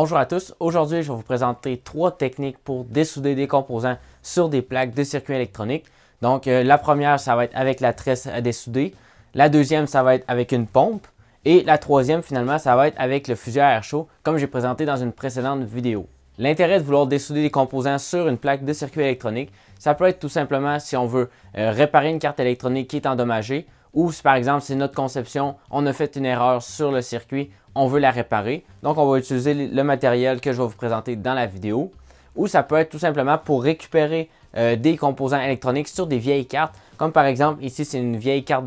Bonjour à tous, aujourd'hui je vais vous présenter trois techniques pour dessouder des composants sur des plaques de circuit électronique. Donc euh, la première ça va être avec la tresse à dessouder, la deuxième ça va être avec une pompe et la troisième finalement ça va être avec le fusil à air chaud comme j'ai présenté dans une précédente vidéo. L'intérêt de vouloir dessouder des composants sur une plaque de circuit électronique, ça peut être tout simplement si on veut euh, réparer une carte électronique qui est endommagée ou si par exemple c'est notre conception, on a fait une erreur sur le circuit, on veut la réparer. Donc, on va utiliser le matériel que je vais vous présenter dans la vidéo. Ou ça peut être tout simplement pour récupérer euh, des composants électroniques sur des vieilles cartes. Comme par exemple, ici, c'est une vieille carte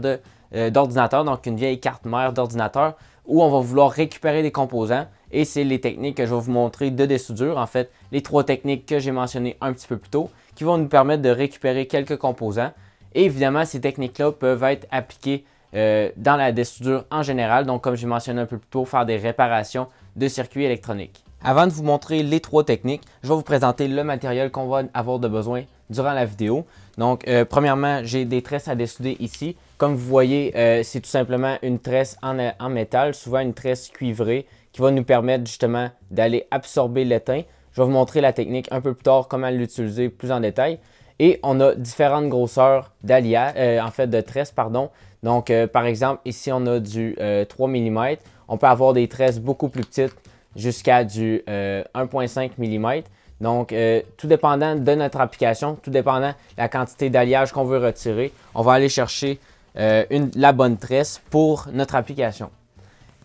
euh, d'ordinateur, donc une vieille carte mère d'ordinateur, où on va vouloir récupérer des composants. Et c'est les techniques que je vais vous montrer de dessoudure, en fait, les trois techniques que j'ai mentionnées un petit peu plus tôt, qui vont nous permettre de récupérer quelques composants. Et évidemment, ces techniques-là peuvent être appliquées euh, dans la dessoudure en général. Donc, comme j'ai mentionné un peu plus tôt, faire des réparations de circuits électroniques. Avant de vous montrer les trois techniques, je vais vous présenter le matériel qu'on va avoir de besoin durant la vidéo. Donc, euh, premièrement, j'ai des tresses à dessouder ici. Comme vous voyez, euh, c'est tout simplement une tresse en, en, métal, souvent une tresse cuivrée, qui va nous permettre justement d'aller absorber l'étain. Je vais vous montrer la technique un peu plus tard, comment l'utiliser plus en détail. Et on a différentes grosseurs d'alliage, euh, en fait de tresses, pardon. Donc, euh, par exemple, ici, on a du 3 euh, mm. On peut avoir des tresses beaucoup plus petites jusqu'à du 1,5 mm. Donc, tout dépendant de notre application, tout dépendant de la quantité d'alliage qu'on veut retirer, on va aller chercher la bonne tresse pour notre application.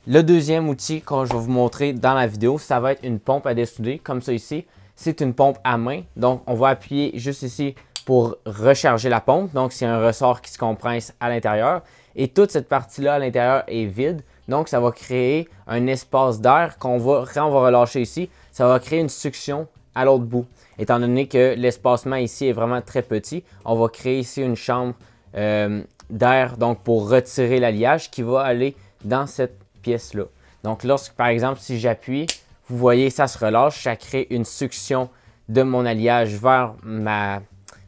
Le deuxième outil que je vais vous montrer dans la vidéo, ça va être une pompe à dessouder, comme ça ici. C'est une pompe à main, donc on va appuyer juste ici pour recharger la pompe. Donc, c'est un ressort qui se compresse à l'intérieur. Et toute cette partie-là à l'intérieur est vide. Donc, ça va créer un espace d'air qu'on va, quand on va relâcher ici, ça va créer une suction à l'autre bout. Étant donné que l'espacement ici est vraiment très petit, on va créer ici une chambre euh, d'air donc pour retirer l'alliage qui va aller dans cette pièce-là. Donc, lorsque, par exemple, si j'appuie, vous voyez, ça se relâche, ça crée une suction de mon alliage vers ma,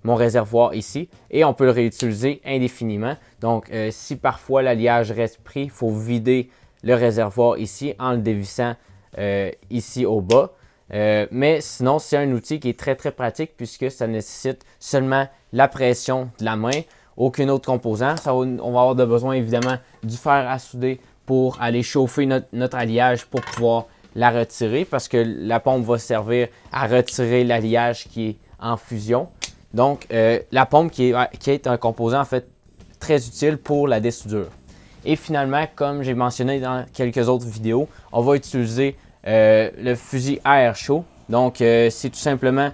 mon réservoir ici et on peut le réutiliser indéfiniment. Donc, euh, si parfois l'alliage reste pris, il faut vider le réservoir ici en le dévissant euh, ici au bas. Euh, mais sinon, c'est un outil qui est très très pratique puisque ça nécessite seulement la pression de la main, aucun autre composant. on va avoir de besoin évidemment du fer à souder pour aller chauffer notre alliage pour pouvoir la retirer parce que la pompe va servir à retirer l'alliage qui est en fusion. Donc, euh, la pompe qui est, un composant en fait très utile pour la dessoudure. Et finalement, comme j'ai mentionné dans quelques autres vidéos, on va utiliser euh, le fusil à air chaud. Donc, euh, c'est tout simplement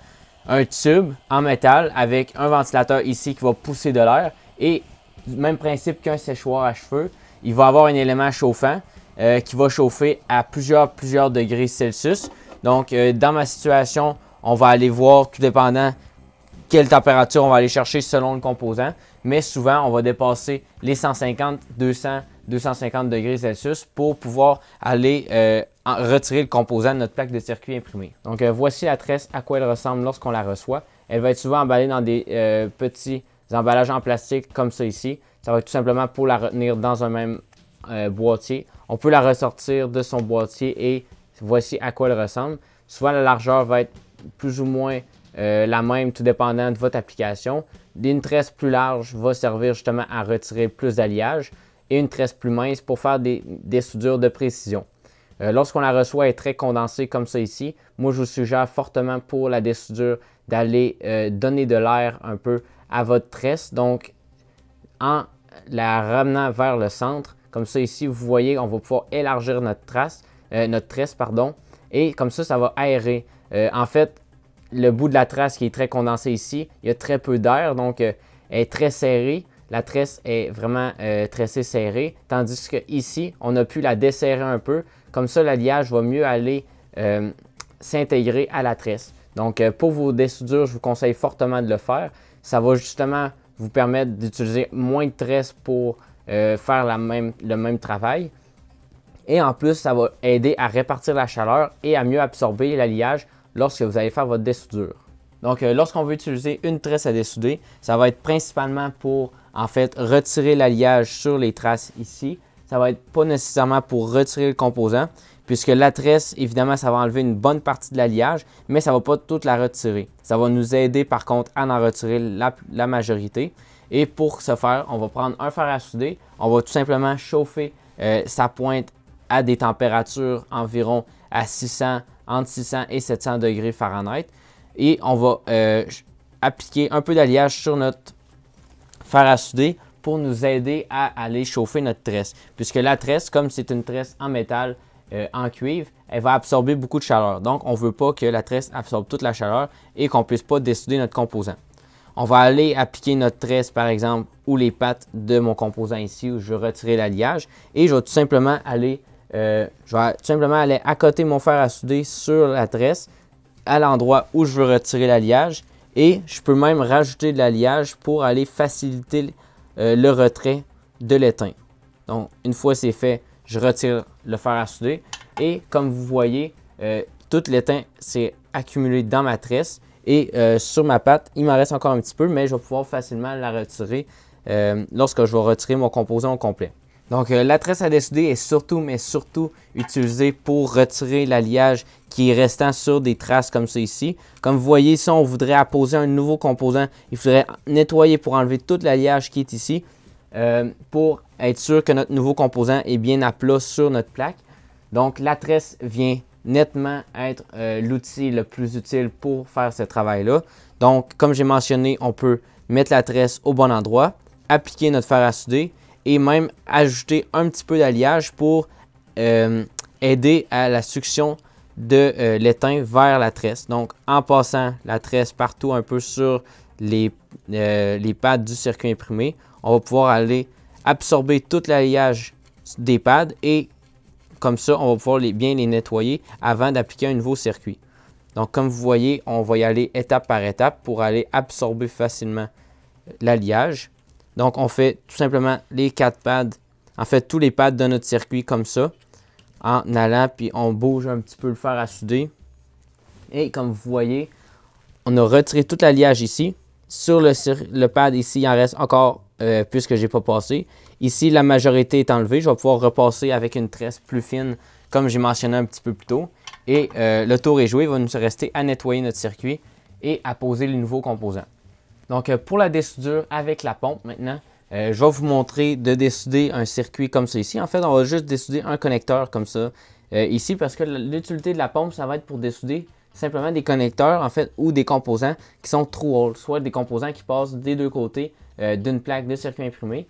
un tube en métal avec un ventilateur ici qui va pousser de l'air. Et du même principe qu'un séchoir à cheveux, il va avoir un élément chauffant qui va chauffer à plusieurs, plusieurs degrés Celsius. Donc, dans ma situation, on va aller voir, tout dépendant quelle température on va aller chercher selon le composant, mais souvent on va dépasser les 150, 200, 250 degrés Celsius pour pouvoir aller euh, retirer le composant de notre plaque de circuit imprimé. Donc euh, voici la tresse à quoi elle ressemble lorsqu'on la reçoit. Elle va être souvent emballée dans des euh, petits emballages en plastique comme ça ici. Ça va être tout simplement pour la retenir dans un même boîtier. On peut la ressortir de son boîtier et voici à quoi elle ressemble. Souvent la largeur va être plus ou moins euh, la même, tout dépendant de votre application. Une tresse plus large va servir justement à retirer plus d'alliage et une tresse plus mince pour faire des, des soudures de précision. Euh, lorsqu'on la reçoit, est très condensée comme ça ici. Moi, je vous suggère fortement pour la dessoudure d'aller euh, donner de l'air un peu à votre tresse. Donc, en la ramenant vers le centre, comme ça ici, vous voyez, on va pouvoir élargir notre, trace, notre tresse. Pardon, et comme ça, ça va aérer. en fait, le bout de la tresse qui est très condensé ici. Il y a très peu d'air, donc euh, elle est très serrée. La tresse est vraiment euh, tressée serrée, tandis que ici, on a pu la desserrer un peu. Comme ça, l'alliage va mieux aller euh, s'intégrer à la tresse. Donc, pour vos dessoudures, je vous conseille fortement de le faire. Ça va justement vous permettre d'utiliser moins de tresse pour faire le même travail. Et en plus, ça va aider à répartir la chaleur et à mieux absorber l'alliage lorsque vous allez faire votre dessoudure. Donc, euh, lorsqu'on veut utiliser une tresse à dessouder, ça va être principalement pour, en fait, retirer l'alliage sur les traces ici. Ça va être pas nécessairement pour retirer le composant, puisque la tresse, évidemment, ça va enlever une bonne partie de l'alliage, mais ça va pas toute la retirer. Ça va nous aider, par contre, à en retirer la, majorité. Et pour ce faire, on va prendre un fer à souder. On va tout simplement chauffer euh, sa pointe à des températures environ à 600 entre 600 et 700 degrés Fahrenheit. Et on va euh, appliquer un peu d'alliage sur notre fer à souder pour nous aider à aller chauffer notre tresse. Puisque la tresse, comme c'est une tresse en métal, euh, en cuivre, elle va absorber beaucoup de chaleur. Donc, on ne veut pas que la tresse absorbe toute la chaleur et qu'on ne puisse pas dessouder notre composant. On va aller appliquer notre tresse, par exemple, ou les pattes de mon composant ici, où je vais retirer l'alliage. Et je vais tout simplement aller euh, je vais simplement aller à côté mon fer à souder sur la tresse à l'endroit où je veux retirer l'alliage et je peux même rajouter de l'alliage pour aller faciliter euh, le retrait de l'étain. Donc une fois c'est fait, je retire le fer à souder et comme vous voyez, euh, tout l'étain s'est accumulé dans ma tresse et sur ma pâte, il m'en reste encore un petit peu, mais je vais pouvoir facilement la retirer lorsque je vais retirer mon composant au complet. Donc, euh, la tresse à est surtout, mais surtout utilisée pour retirer l'alliage qui est restant sur des traces comme ça ici. Comme vous voyez, si on voudrait apposer un nouveau composant, il faudrait nettoyer pour enlever tout l'alliage qui est ici euh, pour être sûr que notre nouveau composant est bien à plat sur notre plaque. Donc, la tresse vient nettement être euh, l'outil le plus utile pour faire ce travail-là. Donc, comme j'ai mentionné, on peut mettre la tresse au bon endroit, appliquer notre fer à souder, et même ajouter un petit peu d'alliage pour euh, aider à la suction de euh, l'étain vers la tresse. Donc en passant la tresse partout un peu sur les, euh, les pads du circuit imprimé, on va pouvoir aller absorber tout l'alliage des pads et comme ça, on va pouvoir les, bien les nettoyer avant d'appliquer un nouveau circuit. Donc comme vous voyez, on va y aller étape par étape pour aller absorber facilement l'alliage donc, on fait tout simplement les quatre pads, en fait, tous les pads de notre circuit comme ça, en allant, puis on bouge un petit peu le fer à souder. Et comme vous voyez, on a retiré tout l'alliage ici. Sur le, pad ici, il en reste encore, euh, puisque je n'ai pas passé. Ici, la majorité est enlevée. Je vais pouvoir repasser avec une tresse plus fine, comme j'ai mentionné un petit peu plus tôt. Et euh, le tour est joué. Il va nous rester à nettoyer notre circuit et à poser les nouveaux composants. Donc, euh, pour la dessoudure avec la pompe maintenant, euh, je vais vous montrer de dessouder un circuit comme ça ici. En fait, on va juste dessouder un connecteur comme ça euh, ici parce que l'utilité de la pompe, ça va être pour dessouder simplement des connecteurs en fait ou des composants qui sont true soit des composants qui passent des deux côtés d'une plaque de circuit imprimé.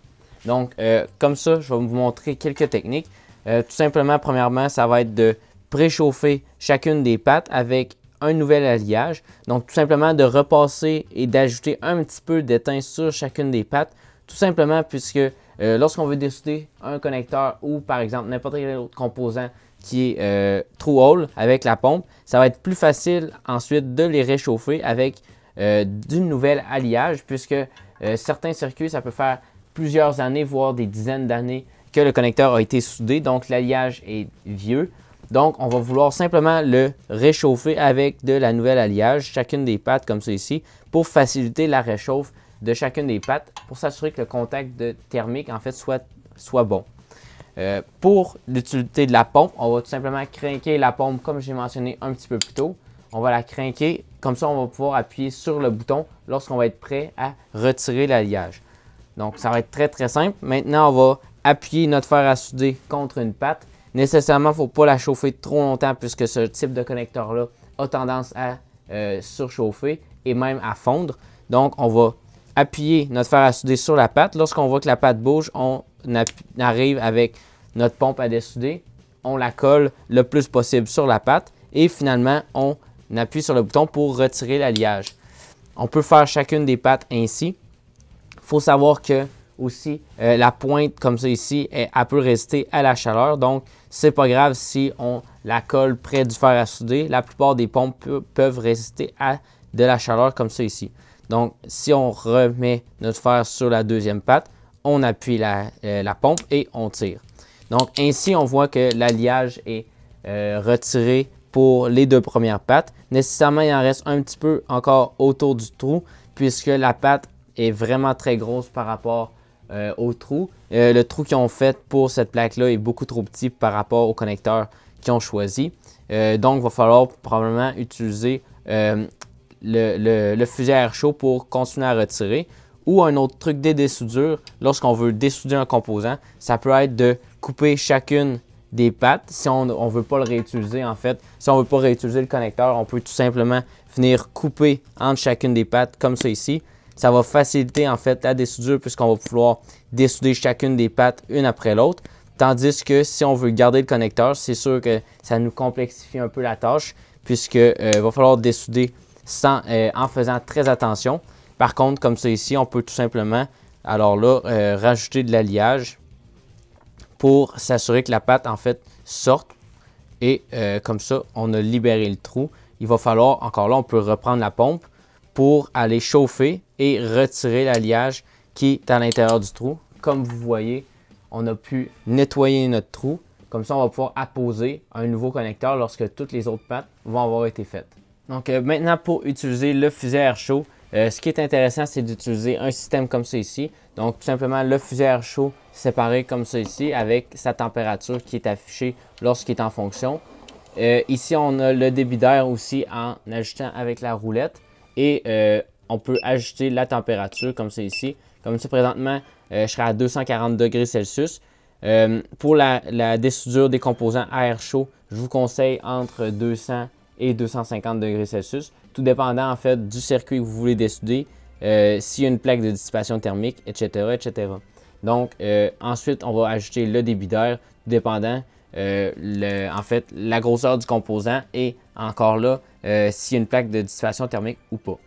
Donc, comme ça, je vais vous montrer quelques techniques. tout simplement, premièrement, ça va être de préchauffer chacune des pattes avec un nouvel alliage. Donc tout simplement de repasser et d'ajouter un petit peu d'étain sur chacune des pattes. Tout simplement puisque euh, lorsqu'on veut dessouder un connecteur ou par exemple n'importe quel autre composant qui est trop euh, true avec la pompe, ça va être plus facile ensuite de les réchauffer avec euh, du nouvel alliage puisque certains circuits, ça peut faire plusieurs années, voire des dizaines d'années que le connecteur a été soudé. Donc l'alliage est vieux. Donc, on va vouloir simplement le réchauffer avec de la nouvelle alliage, chacune des pattes comme ici, pour faciliter la réchauffe de chacune des pattes, pour s'assurer que le contact thermique, en fait, soit, soit bon. Euh, pour l'utilité de la pompe, on va tout simplement craquer la pompe comme j'ai mentionné un petit peu plus tôt. On va la craquer, comme ça on va pouvoir appuyer sur le bouton lorsqu'on va être prêt à retirer l'alliage. Donc ça va être très très simple. Maintenant on va appuyer notre fer à souder contre une patte Nécessairement, il ne faut pas la chauffer trop longtemps puisque ce type de connecteur-là a tendance à euh, surchauffer et même à fondre. Donc, on va appuyer notre fer à souder sur la pâte. Lorsqu'on voit que la pâte bouge, on arrive avec notre pompe à dessouder. On la colle le plus possible sur la pâte et finalement, on appuie sur le bouton pour retirer l'alliage. On peut faire chacune des pattes ainsi. Il faut savoir que aussi, euh, la pointe comme ça ici, est elle, peut résister à la chaleur. Donc, c'est pas grave si on la colle près du fer à souder. La plupart des pompes peuvent résister à de la chaleur comme ça ici. Donc, si on remet notre fer sur la deuxième patte, on appuie la, euh, la pompe et on tire. Donc, ainsi, on voit que l'alliage est euh, retiré pour les deux premières pattes. Nécessairement, il en reste un petit peu encore autour du trou puisque la patte est vraiment très grosse par rapport euh, au trou. Euh, le trou qu'ils ont fait pour cette plaque-là est beaucoup trop petit par rapport au connecteur qu'ils ont choisi. Euh, donc, il va falloir probablement utiliser le, fusil à air chaud pour continuer à retirer. Ou un autre truc des dessoudures, lorsqu'on veut dessouder un composant, ça peut être de couper chacune des pattes. Si on ne veut pas le réutiliser, en fait, si on ne veut pas réutiliser le connecteur, on peut tout simplement venir couper entre chacune des pattes, comme ça ici. Ça va faciliter en fait la dessoudure puisqu'on va pouvoir dessouder chacune des pattes une après l'autre. Tandis que si on veut garder le connecteur, c'est sûr que ça nous complexifie un peu la tâche puisqu'il euh, va falloir dessouder sans, euh, en faisant très attention. Par contre, comme ça ici, on peut tout simplement, alors là, euh, rajouter de l'alliage pour s'assurer que la pâte, en fait, sorte. Et comme ça, on a libéré le trou. Il va falloir, encore là, on peut reprendre la pompe pour aller chauffer et retirer l'alliage qui est à l'intérieur du trou. Comme vous voyez, on a pu nettoyer notre trou. Comme ça, on va pouvoir apposer un nouveau connecteur lorsque toutes les autres pattes vont avoir été faites. Donc euh, maintenant, pour utiliser le fusil à air chaud, euh, ce qui est intéressant, c'est d'utiliser un système comme ça ici. Donc tout simplement, le fusil à air chaud séparé comme ça ici avec sa température qui est affichée lorsqu'il est en fonction. Euh, ici, on a le débit d'air aussi en ajustant avec la roulette. Et euh, on peut ajuster la température comme c'est ici. Comme ça, présentement, euh, je serai à 240 degrés Celsius. Euh, pour la, la, dessoudure des composants à air chaud, je vous conseille entre 200 et 250 degrés Celsius, tout dépendant en fait du circuit que vous voulez dessouder, s'il y a une plaque de dissipation thermique, etc. etc. Donc ensuite, on va ajouter le débit d'air, tout dépendant euh, en fait, la grosseur du composant et encore là, euh, s'il y a une plaque de dissipation thermique ou pas.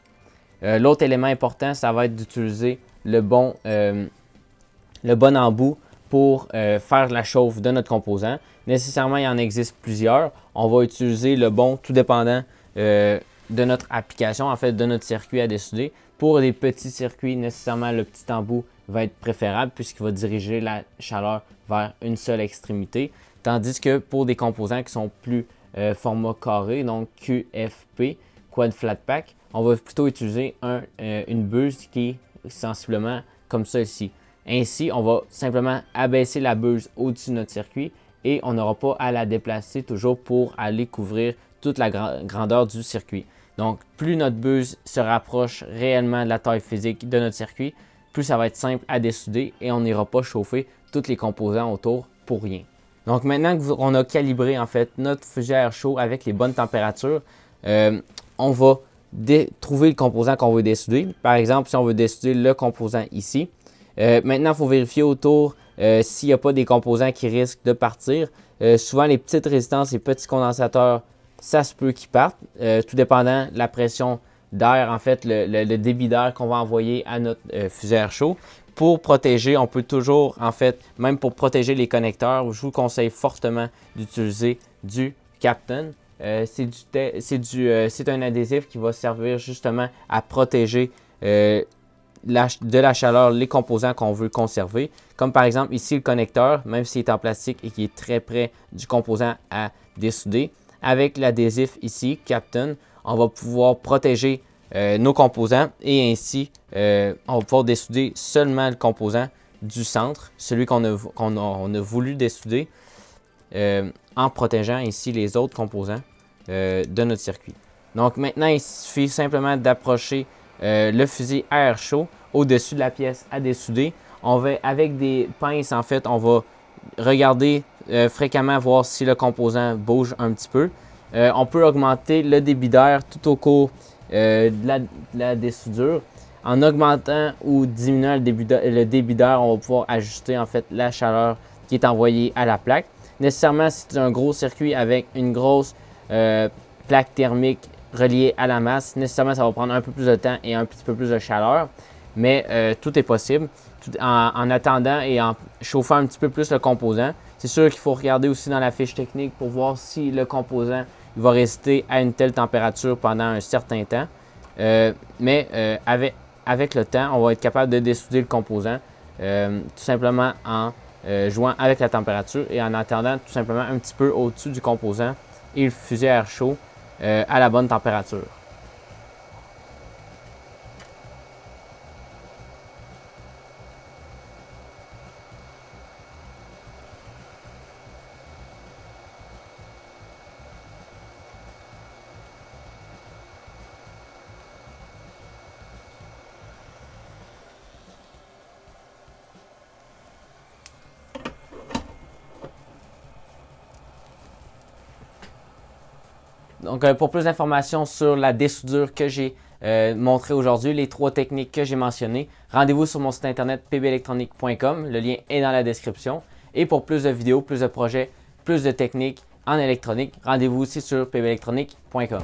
Euh, l'autre élément important, ça va être d'utiliser le, bon, le bon embout pour faire la chauffe de notre composant. Nécessairement, il en existe plusieurs. On va utiliser le bon tout dépendant de notre application, en fait, de notre circuit à décider. Pour les petits circuits, nécessairement, le petit embout va être préférable puisqu'il va diriger la chaleur vers une seule extrémité. Tandis que pour des composants qui sont plus euh, format carré, donc QFP, Quad Flat Pack, on va plutôt utiliser euh, une buse qui est sensiblement comme celle-ci. Ainsi, on va simplement abaisser la buse au-dessus de notre circuit et on n'aura pas à la déplacer toujours pour aller couvrir toute la grandeur du circuit. Donc, plus notre buse se rapproche réellement de la taille physique de notre circuit, plus ça va être simple à dessouder et on n'ira pas chauffer tous les composants autour pour rien. Donc maintenant qu'on a calibré en fait notre air chaud avec les bonnes températures, euh, on va trouver le composant qu'on veut dessouder. Par exemple, si on veut dessouder le composant ici, euh, maintenant il faut vérifier autour euh, s'il n'y a pas des composants qui risquent de partir. souvent les petites résistances, et petits condensateurs, ça se peut qu'ils partent, tout dépendant de la pression d'air, en fait, le, le débit d'air qu'on va envoyer à notre fusée à air chaud pour protéger, on peut toujours, en fait, même pour protéger les connecteurs, je vous conseille fortement d'utiliser du Captain. Euh, euh, c'est un adhésif qui va servir justement à protéger euh, de la chaleur les composants qu'on veut conserver. Comme par exemple ici le connecteur, même s'il est en plastique et qui est très près du composant à dessouder, avec l'adhésif ici, Captain, on va pouvoir protéger euh, nos composants et ainsi euh, on va pouvoir dessouder seulement le composant du centre, celui qu'on a, voulu dessouder euh, en protégeant ainsi les autres composants de notre circuit. Donc maintenant il suffit simplement d'approcher le fusil air chaud au-dessus de la pièce à dessouder. On va avec des pinces en fait on va regarder fréquemment voir si le composant bouge un petit peu. on peut augmenter le débit d'air tout au cours euh, de, la, de, En augmentant ou diminuant le débit, d'air, on va pouvoir ajuster en fait la chaleur qui est envoyée à la plaque. Nécessairement, si c'est un gros circuit avec une grosse euh, plaque thermique reliée à la masse, nécessairement ça va prendre un peu plus de temps et un petit peu plus de chaleur, mais euh, tout est possible. en, en, attendant et en chauffant un petit peu plus le composant, c'est sûr qu'il faut regarder aussi dans la fiche technique pour voir si le composant il va rester à une telle température pendant un certain temps. Euh, mais euh, avec, avec, le temps, on va être capable de dessouder le composant euh, tout simplement en jouant avec la température et en attendant tout simplement un petit peu au-dessus du composant et le fusil à air chaud à la bonne température. Donc, euh, pour plus d'informations sur la dessoudure que j'ai euh, montrée aujourd'hui, les trois techniques que j'ai mentionnées, rendez-vous sur mon site internet pbelectronique.com. Le lien est dans la description. Et pour plus de vidéos, plus de projets, plus de techniques en électronique, rendez-vous aussi sur pbelectronique.com.